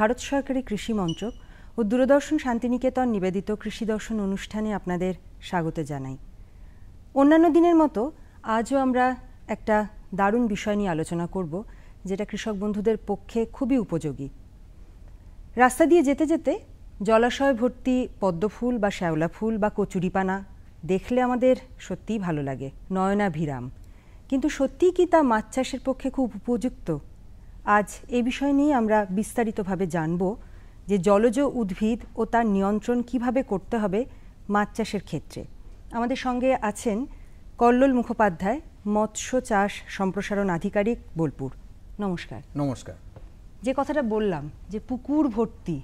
ভারত সরকারি কৃষি মঞ্চ ও দূরদর্শন শান্তিনিকেতন নিবেদিত কৃষি দর্শন অনুষ্ঠানে আপনাদের স্বাগত জানাই অন্যান্য দিনের মতো আজও আমরা একটা দারুণ বিষয় নিয়ে আলোচনা করব যেটা কৃষক বন্ধুদের পক্ষে খুবই উপযোগী রাস্তা দিয়ে যেতে যেতে জলাশয় ভর্তি পদ্মফুল বা শ্যাওলা ফুল বা কচুরিপানা দেখলে আমাদের সত্যিই ভালো লাগে নয়নাভিরাম কিন্তু সত্যিই কি তা মাছ চাষের পক্ষে খুব উপযুক্ত আজ এ বিষয় নিয়ে আমরা বিস্তারিতভাবে জানব যে জলজ উদ্ভিদ ও তার নিয়ন্ত্রণ কিভাবে করতে হবে মাছ চাষের ক্ষেত্রে আমাদের সঙ্গে আছেন কল্লোল মুখোপাধ্যায় মৎস্য চাষ সম্প্রসারণ আধিকারিক বোলপুর নমস্কার নমস্কার যে কথাটা বললাম যে পুকুর ভর্তি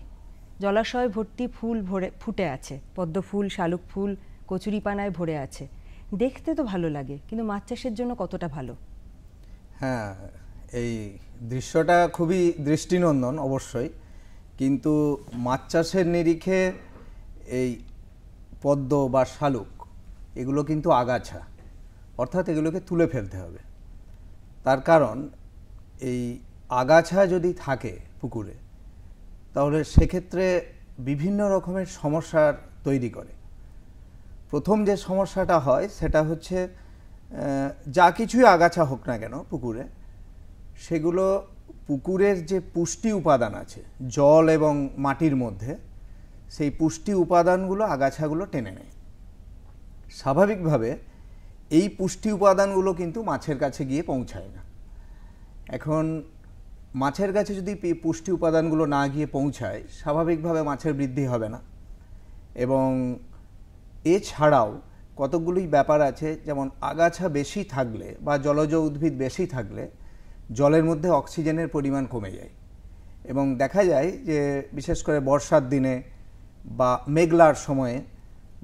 জলাশয় ভর্তি ফুল ভরে ফুটে আছে পদ্ম ফুল শালুক ফুল কচুরিপানায় ভরে আছে দেখতে তো ভালো লাগে কিন্তু মাছ চাষের জন্য কতটা ভালো হ্যাঁ এই দৃশ্যটা খুবই দৃষ্টিনন্দন অবশ্যই কিন্তু মাছ চাষের নিরিখে এই পদ্ম বা শালুক এগুলো কিন্তু আগাছা অর্থাৎ এগুলোকে তুলে ফেলতে হবে তার কারণ এই আগাছা যদি থাকে পুকুরে তাহলে সেক্ষেত্রে বিভিন্ন রকমের সমস্যার তৈরি করে প্রথম যে সমস্যাটা হয় সেটা হচ্ছে যা কিছুই আগাছা হোক না কেন পুকুরে সেগুলো পুকুরের যে পুষ্টি উপাদান আছে জল এবং মাটির মধ্যে সেই পুষ্টি উপাদানগুলো আগাছাগুলো টেনে নেয় স্বাভাবিকভাবে এই পুষ্টি উপাদানগুলো কিন্তু মাছের কাছে গিয়ে পৌঁছায় না এখন মাছের কাছে যদি পুষ্টি উপাদানগুলো না গিয়ে পৌঁছায় স্বাভাবিকভাবে মাছের বৃদ্ধি হবে না এবং এছাড়াও কতকগুলি ব্যাপার আছে যেমন আগাছা বেশি থাকলে বা জলজ উদ্ভিদ বেশি থাকলে জলের মধ্যে অক্সিজেনের পরিমাণ কমে যায় এবং দেখা যায় যে বিশেষ করে বর্ষার দিনে বা মেঘলার সময়ে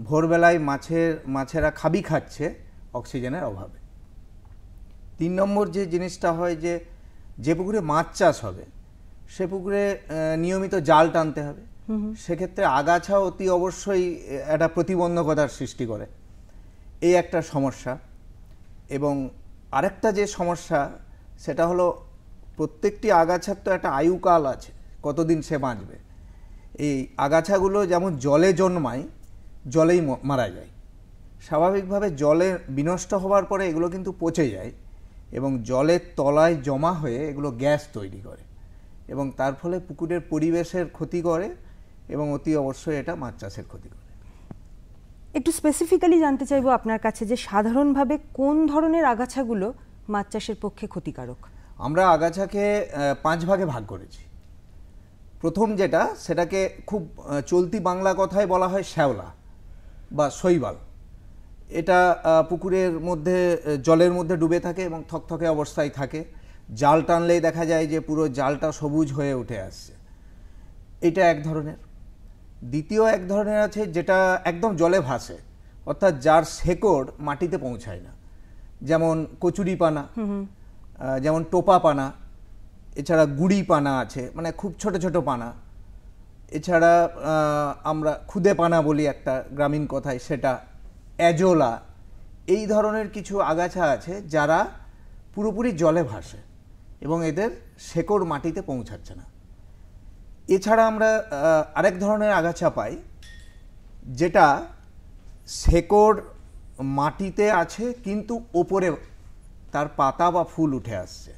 ভোরবেলায় মাছের মাছেরা খাবি খাচ্ছে অক্সিজেনের অভাবে তিন নম্বর যে জিনিসটা হয় যে যে পুকুরে মাছ চাষ হবে সে পুকুরে নিয়মিত জাল টানতে হবে সেক্ষেত্রে আগাছা অতি অবশ্যই একটা প্রতিবন্ধকতার সৃষ্টি করে এই একটা সমস্যা এবং আরেকটা যে সমস্যা সেটা হলো প্রত্যেকটি আগাছার তো একটা আয়ুকাল আছে কতদিন সে বাঁচবে এই আগাছাগুলো যেমন জলে জন্মায় জলেই মারা যায় স্বাভাবিকভাবে জলে বিনষ্ট হওয়ার পরে এগুলো কিন্তু পচে যায় এবং জলের তলায় জমা হয়ে এগুলো গ্যাস তৈরি করে এবং তার ফলে পুকুরের পরিবেশের ক্ষতি করে এবং অতি অবশ্যই এটা মাছ চাষের ক্ষতি করে একটু স্পেসিফিক্যালি জানতে চাইবো আপনার কাছে যে সাধারণভাবে কোন ধরনের আগাছাগুলো মাছ চাষের পক্ষে ক্ষতিকারক আমরা আগাছাকে পাঁচ ভাগে ভাগ করেছি প্রথম যেটা সেটাকে খুব চলতি বাংলা কথায় বলা হয় শ্যাওলা বা শৈবাল এটা পুকুরের মধ্যে জলের মধ্যে ডুবে থাকে এবং থকথকে অবস্থায় থাকে জাল টানলেই দেখা যায় যে পুরো জালটা সবুজ হয়ে উঠে আসছে এটা এক ধরনের দ্বিতীয় এক ধরনের আছে যেটা একদম জলে ভাসে অর্থাৎ যার শেকড় মাটিতে পৌঁছায় না যেমন কচুরি পানা যেমন টোপা পানা এছাড়া গুড়ি পানা আছে মানে খুব ছোট ছোট পানা এছাড়া আমরা খুদে পানা বলি একটা গ্রামীণ কথায় সেটা অ্যাজোলা এই ধরনের কিছু আগাছা আছে যারা পুরোপুরি জলে ভাসে এবং এদের শেকড় মাটিতে পৌঁছাচ্ছে না এছাড়া আমরা আরেক ধরনের আগাছা পাই যেটা শেকড় মাটিতে আছে কিন্তু ওপরে তার পাতা বা ফুল উঠে আসছে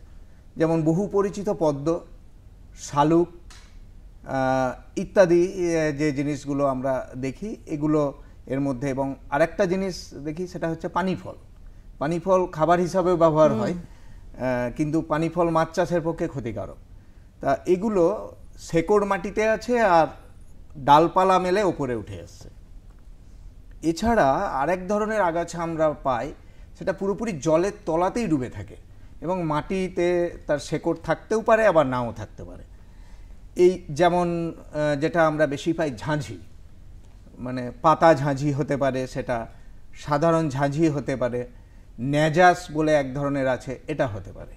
যেমন বহু পরিচিত পদ্ম শালুক ইত্যাদি যে জিনিসগুলো আমরা দেখি এগুলো এর মধ্যে এবং আরেকটা জিনিস দেখি সেটা হচ্ছে পানিফল পানিফল খাবার হিসাবে ব্যবহার হয় কিন্তু পানিফল মাছ চাষের পক্ষে ক্ষতিকারক তা এগুলো শেকড় মাটিতে আছে আর ডালপালা মেলে ওপরে উঠে আসছে এছাড়া আরেক ধরনের আগাছা আমরা পাই সেটা পুরোপুরি জলের তলাতেই ডুবে থাকে এবং মাটিতে তার শেকড় থাকতেও পারে আবার নাও থাকতে পারে এই যেমন যেটা আমরা বেশি পাই ঝাঁঝি মানে পাতা ঝাঁঝি হতে পারে সেটা সাধারণ ঝাঁঝি হতে পারে ন্যাজাস বলে এক ধরনের আছে এটা হতে পারে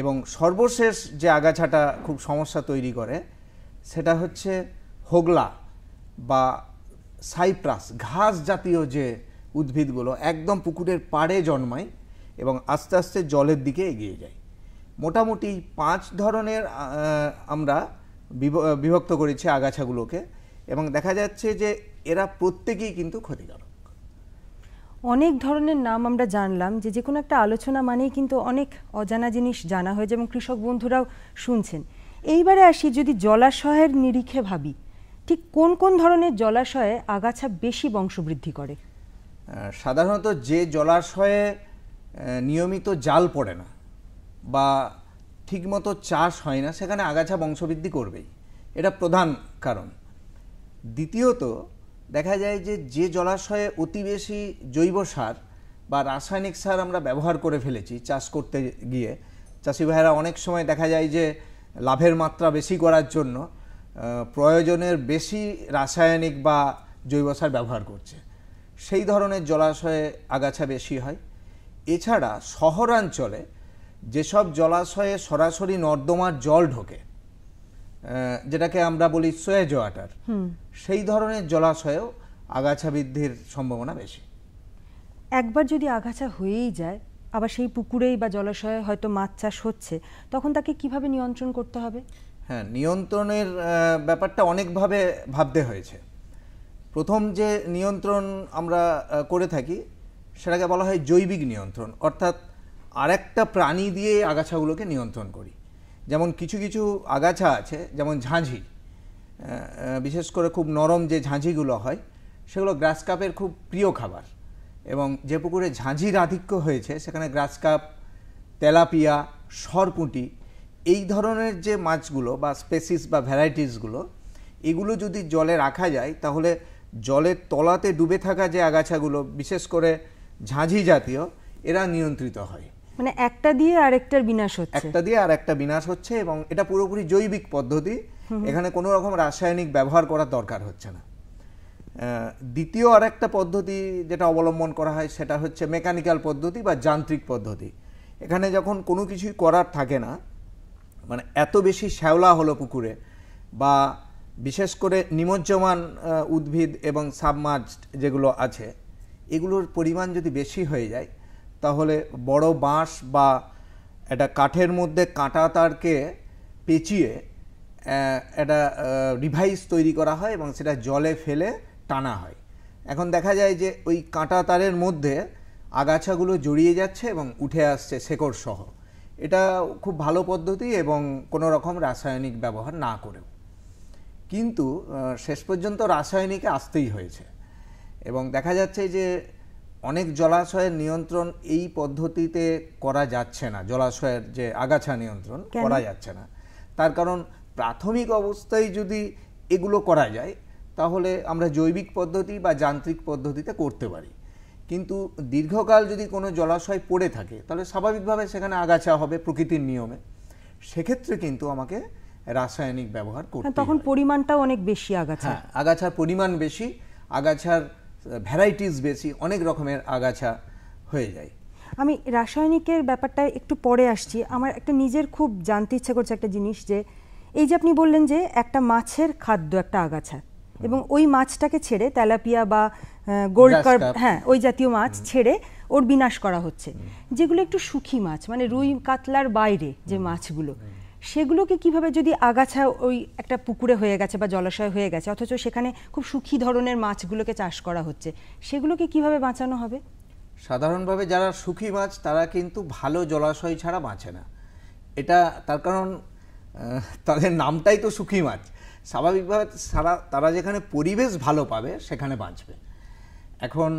এবং সর্বশেষ যে আগাছাটা খুব সমস্যা তৈরি করে সেটা হচ্ছে হোগলা বা সাইপ্রাস ঘাস জাতীয় যে উদ্ভিদগুলো একদম পুকুরের পাড়ে জন্মায় এবং আস্তে আস্তে জলের দিকে এগিয়ে যায় মোটামুটি পাঁচ ধরনের আমরা বিভক্ত করেছি আগাছাগুলোকে এবং দেখা যাচ্ছে যে এরা প্রত্যেকেই কিন্তু ক্ষতিকারক অনেক ধরনের নাম আমরা জানলাম যে যে কোনো একটা আলোচনা মানেই কিন্তু অনেক অজানা জিনিস জানা হয়েছে এবং কৃষক বন্ধুরাও শুনছেন এইবারে আসি যদি জলাশয়ের নিরিখে ভাবি ঠিক কোন কোন ধরনের জলাশয়ে আগাছা বেশি বংশবৃদ্ধি করে সাধারণত যে জলাশয়ে নিয়মিত জাল পড়ে না বা ঠিকমতো চাষ হয় না সেখানে আগাছা বংশবৃদ্ধি করবেই এটা প্রধান কারণ দ্বিতীয়ত দেখা যায় যে যে জলাশয়ে অতি বেশি জৈব সার বা রাসায়নিক সার আমরা ব্যবহার করে ফেলেছি চাষ করতে গিয়ে চাষি ভাইয়েরা অনেক সময় দেখা যায় যে লাভের মাত্রা বেশি করার জন্য প্রয়োজনের বেশি রাসায়নিক বা জৈব সার ব্যবহার করছে সেই ধরনের জলাশয়ে আগাছা বেশি হয় এছাড়া শহরাঞ্চলে যেসব জলাশয়ে সরাসরি নর্দমার জল ঢোকে যেটাকে আমরা বলি সোয়েজ ওয়াটার সেই ধরনের জলাশয়েও আগাছা বৃদ্ধির সম্ভাবনা বেশি একবার যদি আগাছা হয়েই যায় আবার সেই পুকুরেই বা জলাশয়ে হয়তো মাছ চাষ হচ্ছে তখন তাকে কিভাবে নিয়ন্ত্রণ করতে হবে হ্যাঁ নিয়ন্ত্রণের ব্যাপারটা অনেকভাবে ভাবতে হয়েছে প্রথম যে নিয়ন্ত্রণ আমরা করে থাকি সেটাকে বলা হয় জৈবিক নিয়ন্ত্রণ অর্থাৎ আরেকটা প্রাণী দিয়ে আগাছাগুলোকে নিয়ন্ত্রণ করি যেমন কিছু কিছু আগাছা আছে যেমন ঝাঁঝি বিশেষ করে খুব নরম যে ঝাঁঝিগুলো হয় সেগুলো গ্রাসকাপের খুব প্রিয় খাবার এবং যে পুকুরে ঝাঁঝির আধিক্য হয়েছে সেখানে গ্রাসকাপ তেলাপিয়া সরপুঁটি এই ধরনের যে মাছগুলো বা স্পেসিস বা ভ্যারাইটিসগুলো এগুলো যদি জলে রাখা যায় তাহলে জলের তলাতে ডুবে থাকা যে আগাছাগুলো বিশেষ করে ঝাঁঝি জাতীয় এরা নিয়ন্ত্রিত হয় মানে একটা দিয়ে আরেকটার বিনাশ হচ্ছে একটা দিয়ে আর একটা বিনাশ হচ্ছে এবং এটা পুরোপুরি জৈবিক পদ্ধতি এখানে কোনো রকম রাসায়নিক ব্যবহার করার দরকার হচ্ছে না দ্বিতীয় আরেকটা পদ্ধতি যেটা অবলম্বন করা হয় সেটা হচ্ছে মেকানিক্যাল পদ্ধতি বা যান্ত্রিক পদ্ধতি এখানে যখন কোনো কিছুই করার থাকে না মানে এত বেশি শ্যাওলা হলো পুকুরে বা বিশেষ করে নিমজ্জমান উদ্ভিদ এবং সাবমাজ যেগুলো আছে এগুলোর পরিমাণ যদি বেশি হয়ে যায় তাহলে বড় বাঁশ বা একটা কাঠের মধ্যে কাঁটা তারকে পেঁচিয়ে একটা রিভাইস তৈরি করা হয় এবং সেটা জলে ফেলে টানা হয় এখন দেখা যায় যে ওই কাঁটা তারের মধ্যে আগাছাগুলো জড়িয়ে যাচ্ছে এবং উঠে আসছে শেকড় সহ এটা খুব ভালো পদ্ধতি এবং কোনো রকম রাসায়নিক ব্যবহার না করেও কিন্তু শেষ পর্যন্ত রাসায়নিকে আসতেই হয়েছে এবং দেখা যাচ্ছে যে অনেক জলাশয়ের নিয়ন্ত্রণ এই পদ্ধতিতে করা যাচ্ছে না জলাশয়ের যে আগাছা নিয়ন্ত্রণ করা যাচ্ছে না তার কারণ প্রাথমিক অবস্থায় যদি এগুলো করা যায় তাহলে আমরা জৈবিক পদ্ধতি বা যান্ত্রিক পদ্ধতিতে করতে পারি কিন্তু দীর্ঘকাল যদি কোনো জলাশয় পড়ে থাকে তাহলে স্বাভাবিকভাবে সেখানে আগাছা হবে প্রকৃতির নিয়মে সেক্ষেত্রে কিন্তু আমাকে রাসায়নিক ব্যবহার করতে হ্যাঁ, তখন পরিমাণটাও অনেক বেশি আগাছা হ্যাঁ, আগাছার পরিমাণ বেশি আগাছার ভ্যারাইটিস বেশি অনেক রকমের আগাছা হয়ে যায় আমি রাসায়নিকের ব্যাপারটা একটু পরে আসছি আমার একটা নিজের খুব জানতে ইচ্ছে করছে একটা জিনিস যে এই যে আপনি বললেন যে একটা মাছের খাদ্য একটা আগাছা এবং ওই মাছটাকে ছেড়ে তেলাপিয়া বা গোল্ড হ্যাঁ ওই জাতীয় মাছ ছেড়ে ওর বিনাশ করা হচ্ছে যেগুলো একটু সুখী মাছ মানে রুই কাতলার বাইরে যে মাছগুলো সেগুলোকে কিভাবে যদি আগাছা ওই একটা পুকুরে হয়ে গেছে বা জলাশয় হয়ে গেছে অথচ সেখানে খুব সুখী ধরনের মাছগুলোকে চাষ করা হচ্ছে সেগুলোকে কিভাবে বাঁচানো হবে সাধারণভাবে যারা সুখী মাছ তারা কিন্তু ভালো জলাশয় ছাড়া বাঁচে না এটা তার কারণ তাদের নামটাই তো সুখী মাছ স্বাভাবিকভাবে সারা তারা যেখানে পরিবেশ ভালো পাবে সেখানে বাঁচবে এখন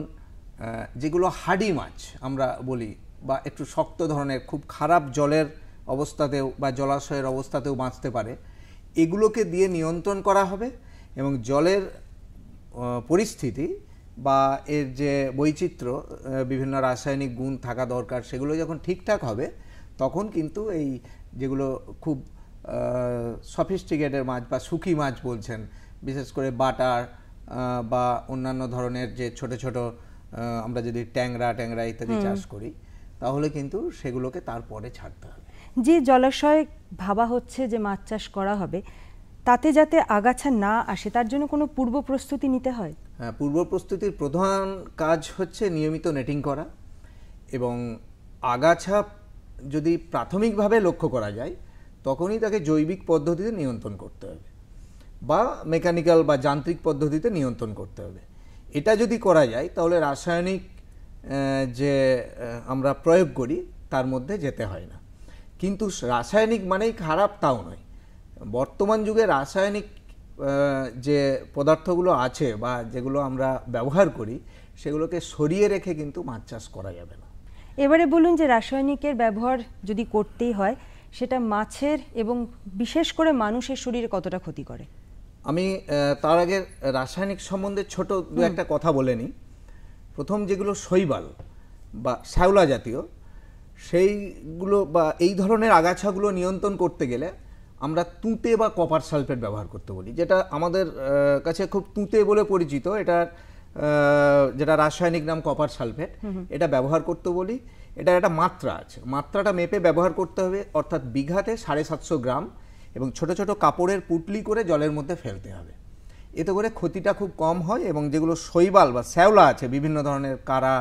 যেগুলো হাডি মাছ আমরা বলি বা একটু শক্ত ধরনের খুব খারাপ জলের অবস্থাতেও বা জলাশয়ের অবস্থাতেও বাঁচতে পারে এগুলোকে দিয়ে নিয়ন্ত্রণ করা হবে এবং জলের পরিস্থিতি বা এর যে বৈচিত্র্য বিভিন্ন রাসায়নিক গুণ থাকা দরকার সেগুলো যখন ঠিকঠাক হবে তখন কিন্তু এই যেগুলো খুব সফিস্টিকেটেড মাছ বা শুকি মাছ বলছেন বিশেষ করে বাটার বা অন্যান্য ধরনের যে ছোট ছোট আমরা যদি ট্যাংরা ট্যাংরা ইত্যাদি চাষ করি তাহলে কিন্তু সেগুলোকে তারপরে ছাড়তে হবে যে জলাশয় ভাবা হচ্ছে যে মাছ চাষ করা হবে তাতে যাতে আগাছা না আসে তার জন্য কোনো পূর্ব প্রস্তুতি নিতে হয় হ্যাঁ পূর্ব প্রস্তুতির প্রধান কাজ হচ্ছে নিয়মিত নেটিং করা এবং আগাছা যদি প্রাথমিকভাবে লক্ষ্য করা যায় তখনই তাকে জৈবিক পদ্ধতিতে নিয়ন্ত্রণ করতে হবে বা মেকানিক্যাল বা যান্ত্রিক পদ্ধতিতে নিয়ন্ত্রণ করতে হবে এটা যদি করা যায় তাহলে রাসায়নিক যে আমরা প্রয়োগ করি তার মধ্যে যেতে হয় না কিন্তু রাসায়নিক মানেই খারাপ তাও নয় বর্তমান যুগে রাসায়নিক যে পদার্থগুলো আছে বা যেগুলো আমরা ব্যবহার করি সেগুলোকে সরিয়ে রেখে কিন্তু মাছ চাষ করা যাবে না এবারে বলুন যে রাসায়নিকের ব্যবহার যদি করতেই হয় সেটা মাছের এবং বিশেষ করে মানুষের শরীরে কতটা ক্ষতি করে আমি তার আগে রাসায়নিক সম্বন্ধে ছোট দু একটা কথা বলে নিই প্রথম যেগুলো শৈবাল বা শ্যাওলা জাতীয় সেইগুলো বা এই ধরনের আগাছাগুলো নিয়ন্ত্রণ করতে গেলে আমরা তুঁতে বা কপার সালফেট ব্যবহার করতে বলি যেটা আমাদের কাছে খুব তুঁতে বলে পরিচিত এটার যেটা রাসায়নিক নাম কপার সালফেট এটা ব্যবহার করতে বলি এটার একটা মাত্রা আছে মাত্রাটা মেপে ব্যবহার করতে হবে অর্থাৎ বিঘাতে সাড়ে সাতশো গ্রাম এবং ছোট ছোট কাপড়ের পুটলি করে জলের মধ্যে ফেলতে হবে এতে করে ক্ষতিটা খুব কম হয় এবং যেগুলো শৈবাল বা শ্যাওলা আছে বিভিন্ন ধরনের কারা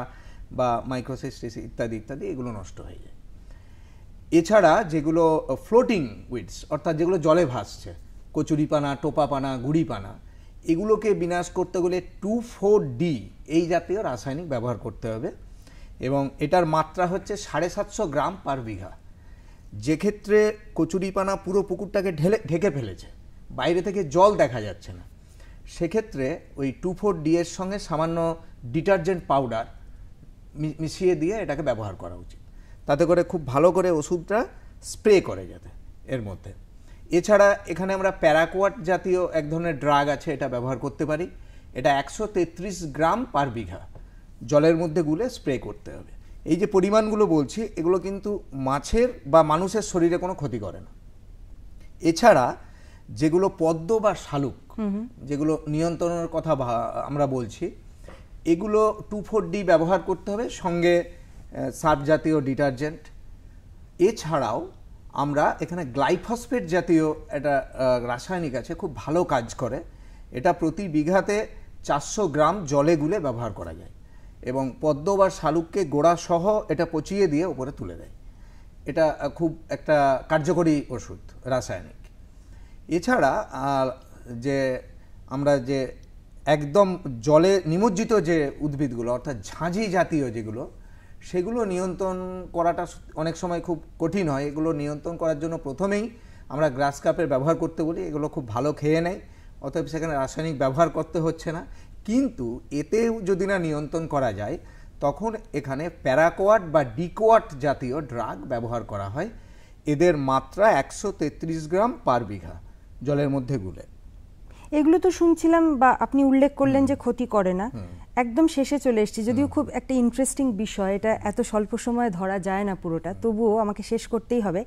বা মাইক্রোসিস্টিস ইত্যাদি ইত্যাদি এগুলো নষ্ট হয়ে যায় এছাড়া যেগুলো ফ্লোটিং উইডস অর্থাৎ যেগুলো জলে ভাসছে কচুরিপানা টোপাপানা পানা এগুলোকে বিনাশ করতে গেলে টু ফোর ডি এই জাতীয় রাসায়নিক ব্যবহার করতে হবে এবং এটার মাত্রা হচ্ছে সাড়ে সাতশো গ্রাম পার বিঘা যে ক্ষেত্রে কচুরিপানা পুরো পুকুরটাকে ঢেলে ঢেকে ফেলেছে বাইরে থেকে জল দেখা যাচ্ছে না সেক্ষেত্রে ওই টু ফোর ডি এর সঙ্গে সামান্য ডিটারজেন্ট পাউডার মিশিয়ে দিয়ে এটাকে ব্যবহার করা উচিত তাতে করে খুব ভালো করে ওষুধটা স্প্রে করে যাতে এর মধ্যে এছাড়া এখানে আমরা প্যারাকোয়াট জাতীয় এক ধরনের ড্রাগ আছে এটা ব্যবহার করতে পারি এটা একশো গ্রাম পার বিঘা জলের মধ্যে গুলে স্প্রে করতে হবে এই যে পরিমাণগুলো বলছি এগুলো কিন্তু মাছের বা মানুষের শরীরে কোনো ক্ষতি করে না এছাড়া যেগুলো পদ্ম বা শালুক যেগুলো নিয়ন্ত্রণের কথা আমরা বলছি এগুলো টু ফোর ডি ব্যবহার করতে হবে সঙ্গে সার্ফ জাতীয় ডিটারজেন্ট এছাড়াও আমরা এখানে গ্লাইফসফেট জাতীয় একটা রাসায়নিক আছে খুব ভালো কাজ করে এটা প্রতি বিঘাতে চারশো গ্রাম জলে গুলে ব্যবহার করা যায় এবং পদ্ম বা শালুককে গোড়াসহ এটা পচিয়ে দিয়ে ওপরে তুলে দেয় এটা খুব একটা কার্যকরী ওষুধ রাসায়নিক এছাড়া যে আমরা যে একদম জলে নিমজ্জিত যে উদ্ভিদগুলো অর্থাৎ ঝাঁঝি জাতীয় যেগুলো সেগুলো নিয়ন্ত্রণ করাটা অনেক সময় খুব কঠিন হয় এগুলো নিয়ন্ত্রণ করার জন্য প্রথমেই আমরা গ্রাস কাপের ব্যবহার করতে বলি এগুলো খুব ভালো খেয়ে নেয় অতএব সেখানে রাসায়নিক ব্যবহার করতে হচ্ছে না কিন্তু এতেও যদি না নিয়ন্ত্রণ করা যায় তখন এখানে প্যারাকোয়াট বা ডিকোয়াট জাতীয় ড্রাগ ব্যবহার করা হয় এদের মাত্রা একশো গ্রাম পার বিঘা জলের মধ্যে গুলে এগুলো তো শুনছিলাম বা আপনি উল্লেখ করলেন যে ক্ষতি করে না একদম শেষে চলে এসছি যদিও খুব একটা ইন্টারেস্টিং বিষয় এটা এত স্বল্প সময়ে ধরা যায় না পুরোটা তবুও আমাকে শেষ করতেই হবে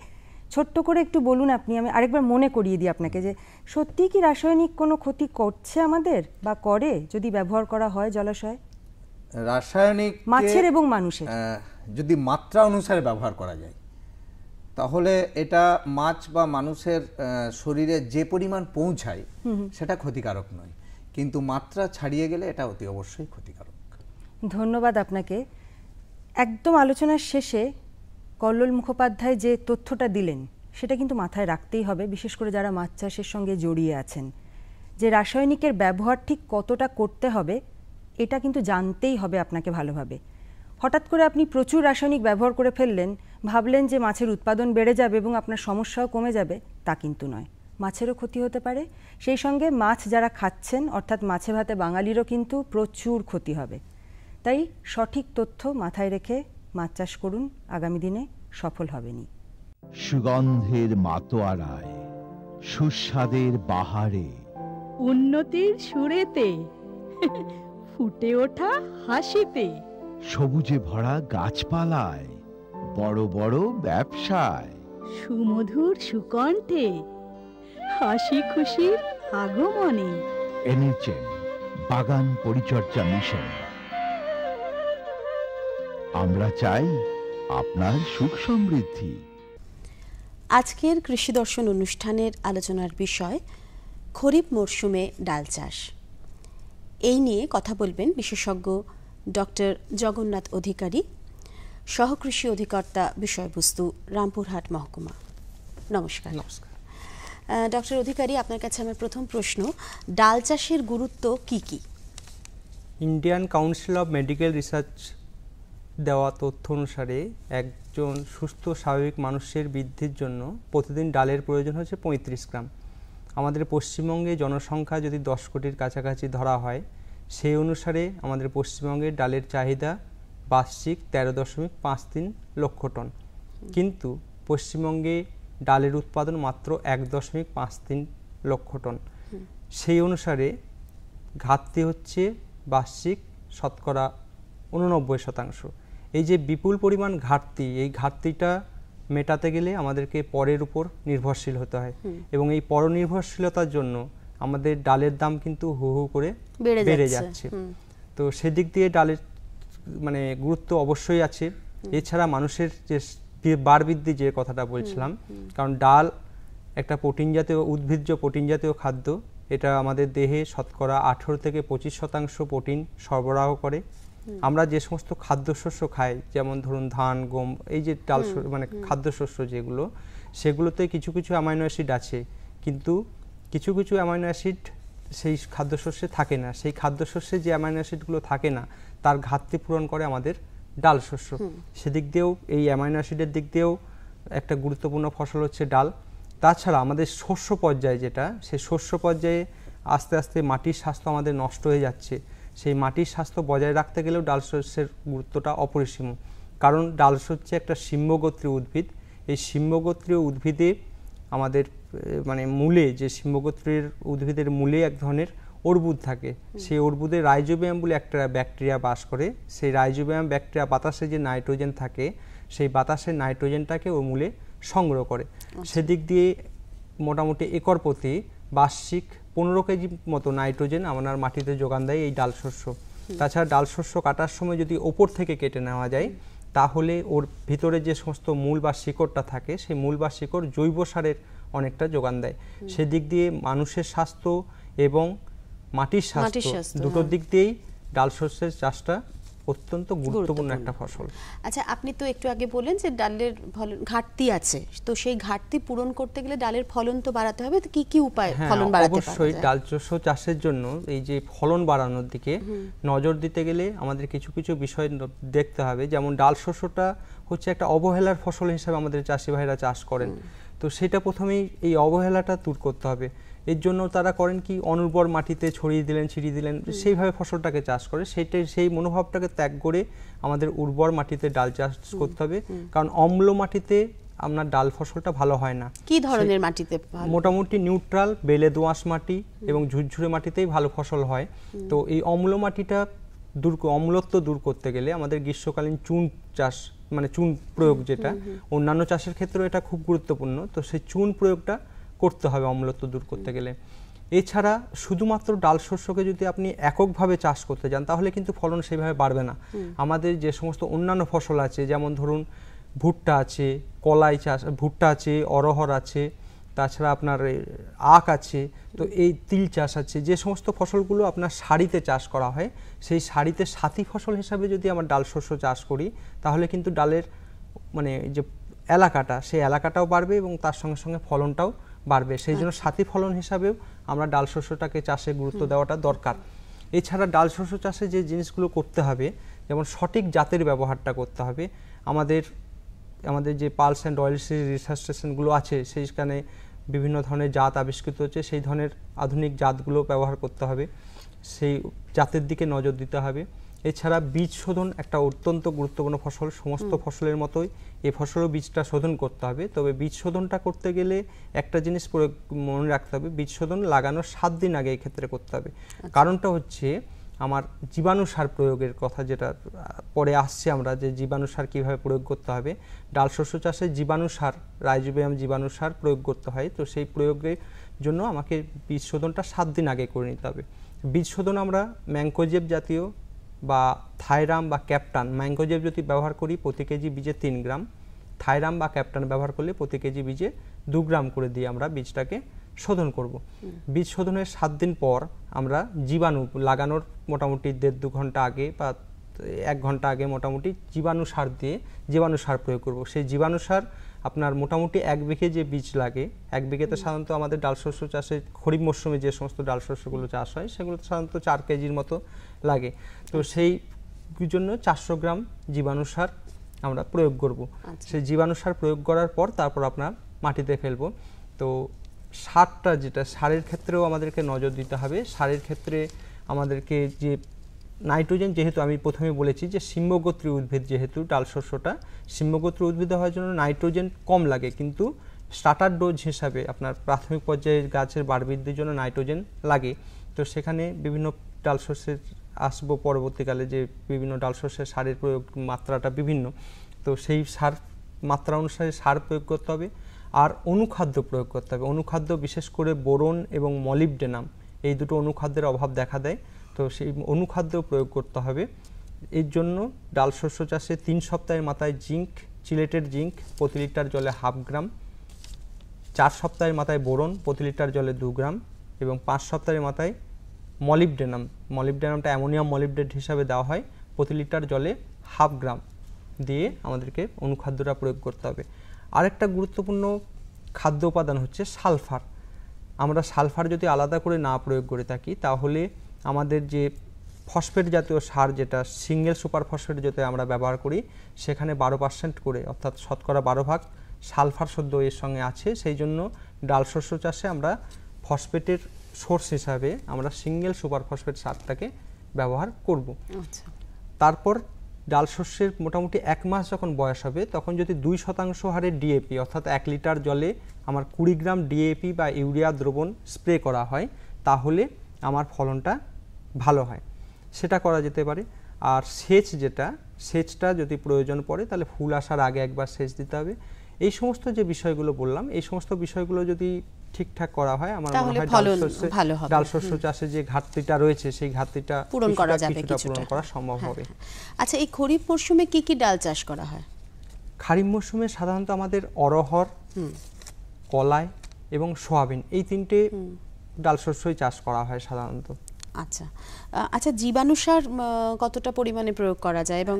ছোট্ট করে একটু বলুন আপনি আমি আরেকবার মনে করিয়ে দিই আপনাকে যে সত্যি কি রাসায়নিক কোনো ক্ষতি করছে আমাদের বা করে যদি ব্যবহার করা হয় জলাশয়ে রাসায়নিক মাছের এবং মানুষের যদি মাত্রা অনুসারে ব্যবহার করা যায় তাহলে এটা মাছ বা মানুষের শরীরে যে পরিমাণ পৌঁছায় সেটা ক্ষতিকারক নয় কিন্তু মাত্রা ছাড়িয়ে গেলে এটা অতি অবশ্যই ক্ষতিকারক ধন্যবাদ আপনাকে একদম আলোচনার শেষে কল্লোল মুখোপাধ্যায় যে তথ্যটা দিলেন সেটা কিন্তু মাথায় রাখতেই হবে বিশেষ করে যারা মাছ চাষের সঙ্গে জড়িয়ে আছেন যে রাসায়নিকের ব্যবহার ঠিক কতটা করতে হবে এটা কিন্তু জানতেই হবে আপনাকে ভালোভাবে হঠাৎ করে আপনি প্রচুর রাসায়নিক ব্যবহার করে ফেললেন ভাবলেন যে মাছের উৎপাদন বেড়ে যাবে এবং আপনার সমস্যাও কমে যাবে তা কিন্তু নয় মাছেরও ক্ষতি হতে পারে সেই সঙ্গে মাছ যারা খাচ্ছেন অর্থাৎ মাছে ভাতে বাঙালিরও কিন্তু প্রচুর ক্ষতি হবে তাই সঠিক তথ্য মাথায় রেখে মাছ চাষ করুন আগামী দিনে সফল হবেনি সুগন্ধের মাতোয়ারায় সুস্বাদের বাহারে উন্নতির সুরেতে ফুটে ওঠা হাসিতে সবুজে ভরা গাছপালায় বড় বড় ব্যবসায় সুমধুর সুকণ্ঠে হাসি খুশির আগমনে এনেছেন বাগান পরিচর্যা মিশন আমরা চাই আপনার সুখ সমৃদ্ধি আজকের কৃষি দর্শন অনুষ্ঠানের আলোচনার বিষয় খরিফ মরশুমে ডাল চাষ এই নিয়ে কথা বলবেন বিশেষজ্ঞ ডক্টর জগন্নাথ অধিকারী সহকৃষি অধিকর্তা বিষয়বস্তু রামপুরহাট মহকুমা নমস্কার নমস্কার ডক্টর অধিকারী আপনার কাছে আমার প্রথম প্রশ্ন ডাল চাষের গুরুত্ব কি কি Indian council of medical research দেওয়া তথ্য অনুসারে একজন সুস্থ স্বাভাবিক মানুষের বৃদ্ধির জন্য প্রতিদিন ডালের প্রয়োজন হচ্ছে পঁয়ত্রিশ গ্রাম আমাদের পশ্চিমবঙ্গে জনসংখ্যা যদি দশ কোটির কাছাকাছি ধরা হয় সেই অনুসারে আমাদের পশ্চিমবঙ্গে ডালের চাহিদা বার্ষিক তেরো দশমিক পাঁচ তিন লক্ষ টন কিন্তু পশ্চিমবঙ্গে ডালের উৎপাদন মাত্র এক দশমিক পাঁচ তিন লক্ষ টন সেই অনুসারে ঘাটতি হচ্ছে বার্ষিক শতকরা উননব্বই শতাংশ এই যে বিপুল পরিমাণ ঘাটতি এই ঘাটতিটা মেটাতে গেলে আমাদেরকে পরের উপর নির্ভরশীল হতে হয় এবং এই পরনির্ভরশীলতার জন্য আমাদের ডালের দাম কিন্তু হু হু করে বেড়ে যাচ্ছে তো সেদিক দিয়ে ডালের মানে গুরুত্ব অবশ্যই আছে এছাড়া মানুষের যে বৃদ্ধি যে কথাটা বলছিলাম কারণ ডাল একটা প্রোটিন জাতীয় উদ্ভিজ্জ প্রোটিন জাতীয় খাদ্য এটা আমাদের দেহে শতকরা আঠেরো থেকে পঁচিশ শতাংশ প্রোটিন সরবরাহ করে আমরা যে সমস্ত খাদ্যশস্য খাই যেমন ধরুন ধান গম এই যে ডাল মানে খাদ্যশস্য যেগুলো সেগুলোতে কিছু কিছু অ্যামাইনো অ্যাসিড আছে কিন্তু কিছু কিছু অ্যামাইনো অ্যাসিড সেই খাদ্যশস্যে থাকে না সেই খাদ্যশস্যে যে অ্যামাইনো অ্যাসিডগুলো থাকে না তার ঘাটতি পূরণ করে আমাদের ডাল শস্য সেদিক দিয়েও এই অ্যামাইনো অ্যাসিডের দিক দিয়েও একটা গুরুত্বপূর্ণ ফসল হচ্ছে ডাল তাছাড়া আমাদের শস্য পর্যায়ে যেটা সেই শস্য পর্যায়ে আস্তে আস্তে মাটির স্বাস্থ্য আমাদের নষ্ট হয়ে যাচ্ছে সেই মাটির স্বাস্থ্য বজায় রাখতে গেলেও ডাল শস্যের গুরুত্বটা অপরিসীম কারণ ডাল হচ্ছে একটা সিম্বগোত্রীয় উদ্ভিদ এই সিম্বগোত্রীয় উদ্ভিদে আমাদের মানে মূলে যে সিম্বগোত্রীর উদ্ভিদের মূলে এক ধরনের অর্বুদ থাকে সেই অর্বুদে রাইজোবিয়াম বলে একটা ব্যাকটেরিয়া বাস করে সেই রাইজোবিয়াম ব্যাকটেরিয়া বাতাসে যে নাইট্রোজেন থাকে সেই বাতাসে নাইট্রোজেনটাকে ও মূলে সংগ্রহ করে আচ্ছা। সেদিক দিয়ে মোটামুটি একর প্রতি বার্ষিক পনেরো কেজি মতো নাইট্রোজেন আপনার মাটিতে যোগান দেয় এই ডাল শস্য তাছাড়া ডাল শস্য কাটার সময় যদি ওপর থেকে কেটে নেওয়া যায় তাহলে ওর ভিতরে যে সমস্ত মূল বা শিকড়টা থাকে সেই মূল বা শিকড় জৈব সারের অনেকটা যোগান দেয় সেদিক দিয়ে মানুষের স্বাস্থ্য এবং মাটির স্বাস্থ্য দুটোর হ্যাঁ। দিক দিয়েই ডাল শস্যের চাষটা অত্যন্ত গুরুত্বপূর্ণ একটা ফসল আচ্ছা আপনি তো একটু আগে বলেন যে ডালের ঘাটতি আছে তো সেই ঘাটতি পূরণ করতে গেলে ডালের ফলন তো বাড়াতে হবে কি কি উপায় হ্যাঁ, ফলন বাড়াতে অবশ্যই ডাল শস্য চাষের জন্য এই যে ফলন বাড়ানোর দিকে নজর দিতে গেলে আমাদের কিছু কিছু বিষয় দেখতে হবে যেমন ডাল শস্যটা হচ্ছে একটা অবহেলার ফসল হিসাবে আমাদের চাষি ভাইরা চাষ করেন তো সেটা প্রথমেই এই অবহেলাটা দূর করতে হবে এর জন্য তারা করেন কি অনুর্বর মাটিতে ছড়িয়ে দিলেন ছিড়িয়ে দিলেন সেইভাবে ফসলটাকে চাষ করে সেটাই সেই মনোভাবটাকে ত্যাগ করে আমাদের উর্বর মাটিতে ডাল চাষ করতে হবে কারণ অম্ল মাটিতে আপনার ডাল ফসলটা ভালো হয় না কি ধরনের মাটিতে মোটামুটি নিউট্রাল বেলে দোঁয়াশ মাটি এবং ঝুরঝুরে মাটিতেই ভালো ফসল হয় তো এই অম্ল মাটিটা দূর অম্লত্ব দূর করতে গেলে আমাদের গ্রীষ্মকালীন চুন চাষ মানে চুন প্রয়োগ যেটা অন্যান্য চাষের ক্ষেত্রেও এটা খুব গুরুত্বপূর্ণ তো সেই চুন প্রয়োগটা করতে হবে অম্লত্ব দূর করতে গেলে এছাড়া শুধুমাত্র ডাল শস্যকে যদি আপনি এককভাবে চাষ করতে যান তাহলে কিন্তু ফলন সেইভাবে বাড়বে না আমাদের যে সমস্ত অন্যান্য ফসল আছে যেমন ধরুন ভুট্টা আছে কলাই চাষ ভুট্টা আছে অরহর আছে তাছাড়া আপনার আখ আছে তো এই তিল চাষ আছে যে সমস্ত ফসলগুলো আপনার সারিতে চাষ করা হয় সেই শাড়িতে সাথী ফসল হিসাবে যদি আমরা ডাল শস্য চাষ করি তাহলে কিন্তু ডালের মানে যে এলাকাটা সেই এলাকাটাও বাড়বে এবং তার সঙ্গে সঙ্গে ফলনটাও বাড়বে সেই জন্য আচ্ছা। সাথী ফলন হিসাবেও আমরা ডাল শস্যটাকে চাষে গুরুত্ব দেওয়াটা দরকার এছাড়া ডাল শস্য চাষে যে জিনিসগুলো করতে হবে যেমন সঠিক জাতের ব্যবহারটা করতে হবে আমাদের আমাদের যে পালস অ্যান্ড অয়েল রিসার্চ স্টেশনগুলো আছে সেইখানে বিভিন্ন ধরনের জাত আবিষ্কৃত হচ্ছে সেই ধরনের আধুনিক জাতগুলো ব্যবহার করতে হবে সেই জাতের দিকে নজর দিতে হবে এছাড়া বীজ শোধন একটা অত্যন্ত গুরুত্বপূর্ণ ফসল সমস্ত ফসলের মতোই এ ফসলও বীজটা শোধন করতে হবে তবে বীজ শোধনটা করতে গেলে একটা জিনিস মনে রাখতে হবে বীজ শোধন লাগানোর সাত দিন আগে ক্ষেত্রে করতে হবে আচ্ছা। কারণটা হচ্ছে আমার জীবাণু সার প্রয়োগের কথা যেটা পরে আসছে আমরা যে জীবাণু সার কীভাবে প্রয়োগ করতে হবে ডাল শস্য চাষে জীবাণু সার রাইজোবিয়াম জীবাণু সার প্রয়োগ করতে হয় তো সেই প্রয়োগের জন্য আমাকে বীজ শোধনটা সাত দিন আগে করে নিতে হবে বীজ শোধন আমরা ম্যাংকোজেব জাতীয় বা থাইরাম বা ক্যাপ্টান ম্যাঙ্গোজেব যদি ব্যবহার করি প্রতি কেজি বীজে তিন গ্রাম থাইরাম বা ক্যাপ্টান ব্যবহার করলে প্রতি কেজি বীজে দু গ্রাম করে দিয়ে আমরা বীজটাকে শোধন করব বীজ শোধনের সাত দিন পর আমরা জীবাণু লাগানোর মোটামুটি দেড় দু ঘন্টা আগে বা এক ঘন্টা আগে মোটামুটি জীবাণু সার দিয়ে জীবাণু সার প্রয়োগ করব সেই জীবাণু সার আপনার মোটামুটি এক বিঘে যে বীজ লাগে এক বিঘেতে সাধারণত আমাদের ডাল শস্য চাষে খরিফ মরশুমে যে সমস্ত ডাল শস্যগুলো চাষ হয় সেগুলো সাধারণত চার কেজির মতো লাগে তো আচ্ছা। সেই জন্য চারশো গ্রাম জীবাণু সার আমরা প্রয়োগ করব আচ্ছা। সেই জীবাণু সার প্রয়োগ করার পর তারপর আপনার মাটিতে ফেলবো তো সারটা যেটা সারের ক্ষেত্রেও আমাদেরকে নজর দিতে হবে সারের ক্ষেত্রে আমাদেরকে যে নাইট্রোজেন যেহেতু আমি প্রথমে বলেছি যে সিম্বগোত্রী উদ্ভিদ যেহেতু ডাল শস্যটা সিম্বগোত্রী উদ্ভিদ হওয়ার জন্য নাইট্রোজেন কম লাগে কিন্তু স্টার্টার ডোজ হিসাবে আপনার প্রাথমিক পর্যায়ে গাছের বাড়বৃদ্ধির জন্য নাইট্রোজেন লাগে তো সেখানে বিভিন্ন ডাল শস্যের আসবো পরবর্তীকালে যে বিভিন্ন ডাল শস্যের সারের প্রয়োগ মাত্রাটা বিভিন্ন তো সেই সার মাত্রা অনুসারে সার প্রয়োগ করতে হবে আর অনুখাদ্য প্রয়োগ করতে হবে অনুখাদ্য বিশেষ করে বোরন এবং মলিবডেনাম এই দুটো অনুখাদ্যের অভাব দেখা দেয় তো সেই অনুখাদ্য প্রয়োগ করতে হবে এর জন্য ডাল শস্য চাষে তিন সপ্তাহের মাথায় জিঙ্ক চিলেটেড জিঙ্ক প্রতি লিটার জলে হাফ গ্রাম চার সপ্তাহের মাথায় বোরন প্রতি লিটার জলে দু গ্রাম এবং পাঁচ সপ্তাহের মাথায় মলিবডেনাম মলিবডেনামটা অ্যামোনিয়াম মলিবডেট হিসাবে দেওয়া হয় প্রতি লিটার জলে হাফ গ্রাম দিয়ে আমাদেরকে অনুখাদ্যটা প্রয়োগ করতে হবে আরেকটা গুরুত্বপূর্ণ খাদ্য উপাদান হচ্ছে সালফার আমরা সালফার যদি আলাদা করে না প্রয়োগ করে থাকি তাহলে আমাদের যে ফসফেট জাতীয় সার যেটা সিঙ্গেল সুপার ফসফেট যেটা আমরা ব্যবহার করি সেখানে বারো পার্সেন্ট করে অর্থাৎ শতকরা বারো ভাগ সালফার সদ্য এর সঙ্গে আছে সেই জন্য ডাল শস্য চাষে আমরা ফসফেটের সোর্স হিসাবে আমরা সিঙ্গেল সুপার ফসফেট সারটাকে ব্যবহার করব আচ্ছা। তারপর ডাল শস্যের মোটামুটি এক মাস যখন বয়স হবে তখন যদি দুই শতাংশ হারে ডিএপি অর্থাৎ এক লিটার জলে আমার কুড়ি গ্রাম ডিএপি বা ইউরিয়া দ্রবণ স্প্রে করা হয় তাহলে আমার ফলনটা ভালো হয় সেটা করা যেতে পারে আর সেচ যেটা সেচটা যদি প্রয়োজন পড়ে তাহলে ফুল আসার আগে একবার সেচ দিতে হবে এই সমস্ত যে বিষয়গুলো বললাম এই সমস্ত বিষয়গুলো যদি ঠিকঠাক করা হয় আমার মনে হয় ডাল শস্য চাষে যে ঘাটতিটা রয়েছে সেই ঘাটতিটা পূরণ করা যাবে পূরণ করা সম্ভব হ্যাঁ, হবে হ্যাঁ, হ্যাঁ। আচ্ছা এই খরিফ মরশুমে কি কি ডাল চাষ করা হয় খারিফ মরশুমে সাধারণত আমাদের অরহর কলাই এবং সোয়াবিন এই তিনটে ডাল শস্যই চাষ করা হয় সাধারণত আচ্ছা আচ্ছা জীবাণু সার কতটা পরিমাণে প্রয়োগ করা যায় এবং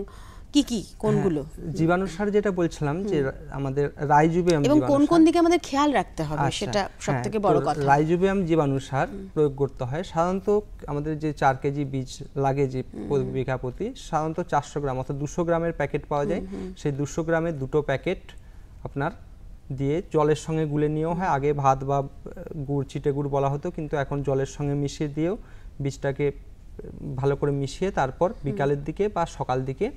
কি কি হ্যাঁ, কোনগুলো জীবাণু সার যেটা বলছিলাম যে আমাদের রাইজোবিয়াম এবং কোন কোন দিকে আমাদের খেয়াল রাখতে হবে আচ্ছা, সেটা হ্যাঁ, সবথেকে বড় কথা রাইজোবিয়াম জীবাণু সার প্রয়োগ করতে হয় সাধারণত আমাদের যে 4 কেজি বীজ লাগে যে বিঘা প্রতি সাধারণত 400 গ্রাম অর্থাৎ 200 গ্রামের প্যাকেট পাওয়া যায় সেই 200 গ্রামের দুটো প্যাকেট আপনার দিয়ে জলের সঙ্গে গুলে নিয়েও হয় আগে ভাত বা গুড় চিটে গুড় বলা হতো কিন্তু এখন জলের সঙ্গে মিশিয়ে দিয়েও বীজটাকে ভালো করে মিশিয়ে তারপর বিকালের দিকে বা সকাল দিকে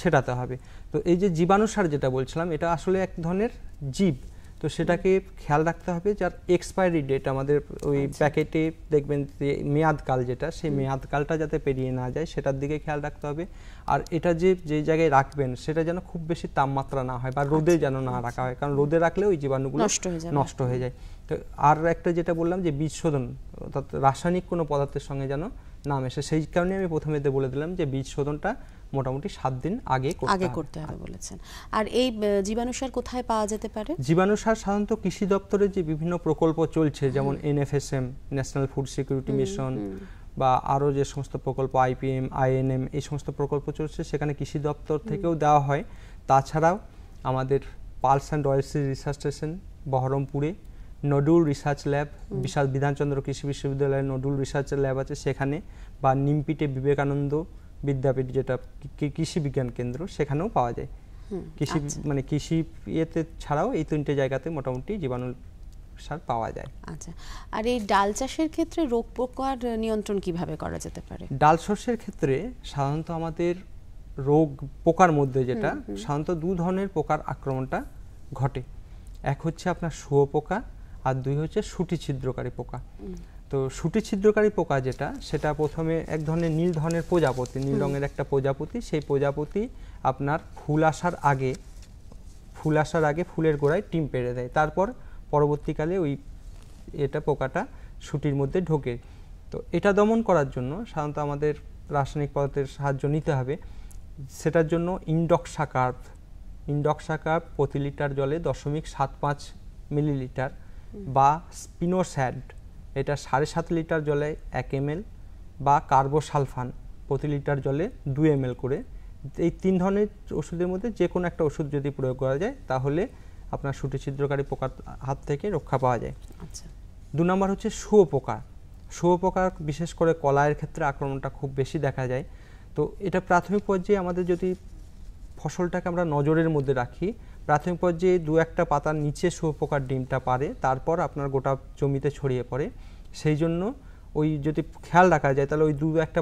ছেটাতে হবে তো এই যে জীবাণুসার যেটা বলছিলাম এটা আসলে এক ধরনের জীব তো সেটাকে খেয়াল রাখতে হবে যার এক্সপায়ারি ডেট আমাদের ওই প্যাকেটে আচ্ছা। দেখবেন যে মেয়াদকাল যেটা সেই মেয়াদকালটা যাতে পেরিয়ে না যায় সেটার দিকে খেয়াল রাখতে হবে আর এটা যে যে জায়গায় রাখবেন সেটা যেন খুব বেশি তাপমাত্রা না হয় বা রোদে আচ্ছা, যেন না আচ্ছা। রাখা হয় কারণ রোদে রাখলে ওই জীবাণুগুলো নষ্ট হয়ে যায় তো আর একটা যেটা বললাম যে বীজ শোধন অর্থাৎ রাসায়নিক কোনো পদার্থের সঙ্গে যেন নাম এসে সেই কারণে আমি প্রথমে বলে দিলাম যে বীজ শোধনটা মোটামুটি সাত দিন আগে আগে করতে হবে বলেছেন আর এই জীবাণু সার কোথায় পাওয়া যেতে পারে জীবাণু সার সাধারণত কৃষি দপ্তরের যে বিভিন্ন প্রকল্প চলছে যেমন NFSM national food security mission বা আরও যে সমস্ত প্রকল্প আইপিএম আইএনএম এই সমস্ত প্রকল্প চলছে সেখানে কৃষি দপ্তর থেকেও দেওয়া হয় তাছাড়াও আমাদের pulse and oilseed research station বহরমপুরে নডুল রিসার্চ ল্যাব বিশাল বিধানচন্দ্র কৃষি বিশ্ববিদ্যালয়ের নডুল রিসার্চ ল্যাব আছে সেখানে বা নিমপিটে বিবেকানন্দ বিদ্যাপীঠ যেটা কৃষি বিজ্ঞান কেন্দ্র সেখানেও পাওয়া যায় কৃষি আচ্ছা। মানে কৃষি ইয়েতে ছাড়াও এই তিনটে জায়গাতে মোটামুটি জীবাণু সার পাওয়া যায় আচ্ছা আর এই ডাল চাষের ক্ষেত্রে রোগ পোকার নিয়ন্ত্রণ কিভাবে করা যেতে পারে ডাল শস্যের ক্ষেত্রে সাধারণত আমাদের রোগ পোকার মধ্যে যেটা সাধারণত দু ধরনের পোকার আক্রমণটা ঘটে এক হচ্ছে আপনার শুয়োপোকা আর দুই হচ্ছে সুটি ছিদ্রকারী পোকা তো সুটি ছিদ্রকারী পোকা যেটা সেটা প্রথমে এক ধরনের নীল ধরনের প্রজাপতি নীল রঙের একটা প্রজাপতি সেই প্রজাপতি আপনার ফুল আসার আগে ফুল আসার আগে ফুলের গোড়ায় টিম পেড়ে দেয় তারপর পরবর্তীকালে ওই এটা পোকাটা সুটির মধ্যে ঢোকে তো এটা দমন করার জন্য সাধারণত আমাদের রাসায়নিক পদার্থের সাহায্য নিতে হবে সেটার জন্য ইন্ডক্সা কার্ভ প্রতি লিটার জলে দশমিক সাত পাঁচ মিলিলিটার বা স্পিনোস্যাড এটা সাড়ে সাত লিটার জলে এক এম বা কার্বোসালফান প্রতি লিটার জলে দুই এম করে এই তিন ধরনের ওষুধের মধ্যে যে কোনো একটা ওষুধ যদি প্রয়োগ করা যায় তাহলে আপনার সুটি ছিদ্রকারী পোকার হাত থেকে রক্ষা পাওয়া যায় আচ্ছা দু নম্বর হচ্ছে শুয়োপোকা শুয়োপোকা বিশেষ করে কলায়ের ক্ষেত্রে আক্রমণটা খুব বেশি দেখা যায় তো এটা প্রাথমিক পর্যায়ে আমাদের যদি ফসলটাকে আমরা নজরের মধ্যে রাখি প্রাথমিক পর্যায়ে দু একটা পাতার নিচে শুয়োপোকার ডিমটা পারে তারপর আপনার গোটা জমিতে ছড়িয়ে পড়ে সেই জন্য ওই যদি খেয়াল রাখা যায় তাহলে ওই দু একটা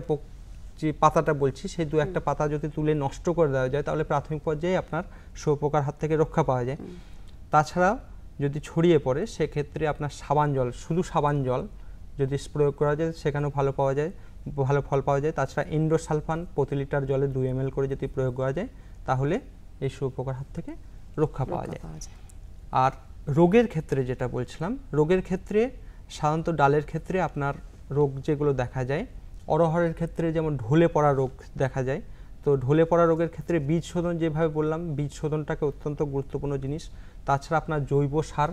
যে পাতাটা বলছি সেই দু একটা পাতা যদি তুলে নষ্ট করে দেওয়া যায় তাহলে প্রাথমিক পর্যায়ে আপনার শুয়োপোকার হাত থেকে রক্ষা পাওয়া যায় তাছাড়া যদি ছড়িয়ে পড়ে সেক্ষেত্রে আপনার সাবান জল শুধু সাবান জল যদি প্রয়োগ করা যায় সেখানেও ভালো পাওয়া যায় ভালো ফল পাওয়া যায় তাছাড়া ইন্ডোসালফান প্রতি লিটার জলে দুই এম করে যদি প্রয়োগ করা যায় তাহলে এই শুয়োপোকার হাত থেকে রক্ষা পাওয়া যায় আর রোগের ক্ষেত্রে যেটা বলছিলাম রোগের ক্ষেত্রে সাধারণত ডালের ক্ষেত্রে আপনার রোগ যেগুলো দেখা যায় অরহরের ক্ষেত্রে যেমন ঢলে পড়া রোগ দেখা যায় তো ঢলে পড়া রোগের ক্ষেত্রে বীজ শোধন যেভাবে বললাম বীজ শোধনটাকে অত্যন্ত গুরুত্বপূর্ণ জিনিস তাছাড়া আপনার জৈব সার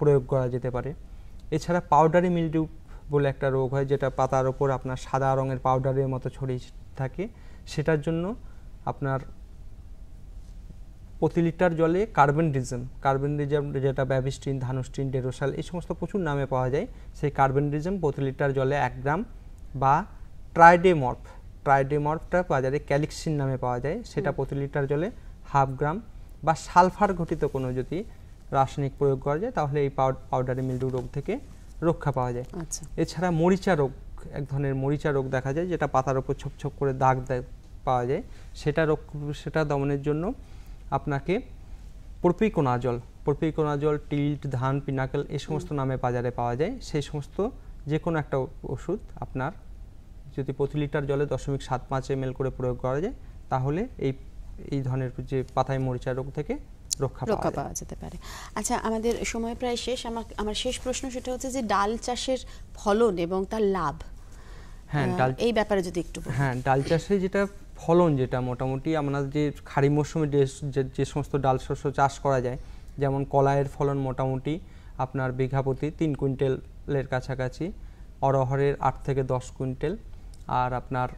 প্রয়োগ করা যেতে পারে এছাড়া পাউডারি মিলডিউ বলে একটা রোগ হয় যেটা পাতার ওপর আপনার সাদা রঙের পাউডারের মতো ছড়িয়ে থাকে সেটার জন্য আপনার প্রতি লিটার জলে কার্বন ডিজম কার্বন ডিজম যেটা ব্যাভিস্টিন ধানুষ্টিন ডেরোসাল এই সমস্ত প্রচুর নামে পাওয়া যায় সেই কার্বন ডিজম প্রতি লিটার জলে এক গ্রাম বা ট্রাইডেমর্ফ ট্রাইডেমর্ফটা বাজারে ক্যালিক্সিন নামে পাওয়া যায় সেটা প্রতি লিটার জলে হাফ গ্রাম বা সালফার ঘটিত কোনো যদি রাসায়নিক প্রয়োগ করা যায় তাহলে এই পাউডারি মিল্ডু রোগ থেকে রক্ষা পাওয়া যায় আচ্ছা। এছাড়া মরিচা রোগ এক ধরনের মরিচা রোগ দেখা যায় যেটা পাতার ওপর ছোপ ছোপ করে দাগ পাওয়া যায় সেটা রোগ সেটা দমনের জন্য আপনাকে প্রপিকোনাজল প্রপিকোনাজল টিল্ট ধান পিনাকল এই সমস্ত নামে বাজারে পাওয়া যায় সেই সমস্ত যে কোনো একটা ওষুধ আপনার যদি প্রতি লিটার জলে দশমিক সাত পাঁচ এম করে প্রয়োগ করা যায় তাহলে এই এই ধরনের যে পাতায় মরিচা রোগ থেকে রক্ষা পাওয়া যেতে পারে আচ্ছা আমাদের সময় প্রায় শেষ আমার আমার শেষ প্রশ্ন সেটা হচ্ছে যে ডাল চাষের ফলন এবং তার লাভ হ্যাঁ ডাল এই ব্যাপারে যদি একটু হ্যাঁ ডাল চাষে যেটা ফলন যেটা মোটামুটি আমরা যে খারিফ মৌসুমে যে যে সমস্ত ডাল শস্য চাষ করা যায় যেমন কলায়ের ফলন মোটামুটি আপনার বিঘা প্রতি তিন কুইন্টালের কাছাকাছি অরহরের আট থেকে দশ কুইন্টাল আর আপনার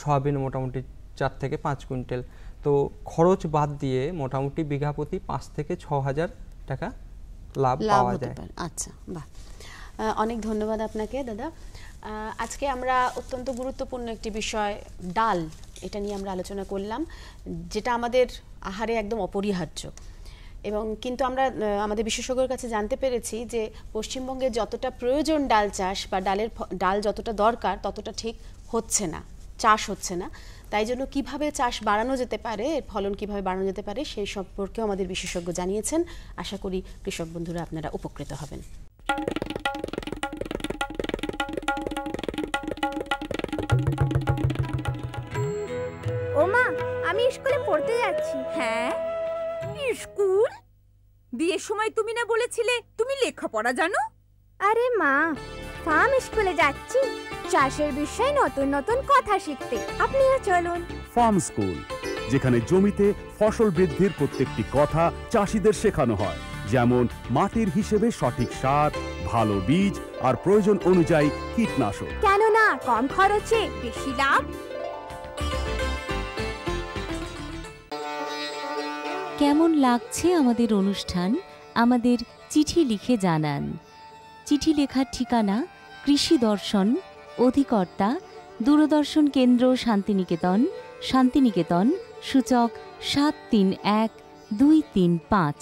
সয়াবিন মোটামুটি চার থেকে পাঁচ কুইন্টাল তো খরচ বাদ দিয়ে মোটামুটি বিঘা প্রতি পাঁচ থেকে ছ হাজার টাকা লাভ পাওয়া যায় আচ্ছা বাহ অনেক ধন্যবাদ আপনাকে দাদা আজকে আমরা অত্যন্ত গুরুত্বপূর্ণ একটি বিষয় ডাল এটা নিয়ে আমরা আলোচনা করলাম যেটা আমাদের আহারে একদম অপরিহার্য এবং কিন্তু আমরা আমাদের বিশেষজ্ঞের কাছে জানতে পেরেছি যে পশ্চিমবঙ্গে যতটা প্রয়োজন ডাল চাষ বা ডালের ডাল যতটা দরকার ততটা ঠিক হচ্ছে না চাষ হচ্ছে না তাই জন্য কিভাবে চাষ বাড়ানো যেতে পারে ফলন কিভাবে বাড়ানো যেতে পারে সেই সম্পর্কেও আমাদের বিশেষজ্ঞ জানিয়েছেন আশা করি কৃষক বন্ধুরা আপনারা উপকৃত হবেন মা আমি স্কুলে পড়তে যাচ্ছি হ্যাঁ স্কুল বিয়ে সময় তুমি না বলেছিলে তুমি লেখাপড়া জানো আরে মা ফার্ম স্কুলে যাচ্ছি চাষের বিষয়ে নতুন নতুন কথা শিখতে আপনিও চলুন ফার্ম স্কুল যেখানে জমিতে ফসল বৃদ্ধির প্রত্যেকটি কথা চাষিদের শেখানো হয় যেমন মাটির হিসেবে সঠিক সার ভালো বীজ আর প্রয়োজন অনুযায়ী কীটনাশক কেননা কম খরচে বেশি লাভ কেমন লাগছে আমাদের অনুষ্ঠান আমাদের চিঠি লিখে জানান চিঠি লেখার ঠিকানা কৃষি দর্শন অধিকর্তা দূরদর্শন কেন্দ্র শান্তিনিকেতন শান্তিনিকেতন সূচক সাত তিন এক দুই তিন পাঁচ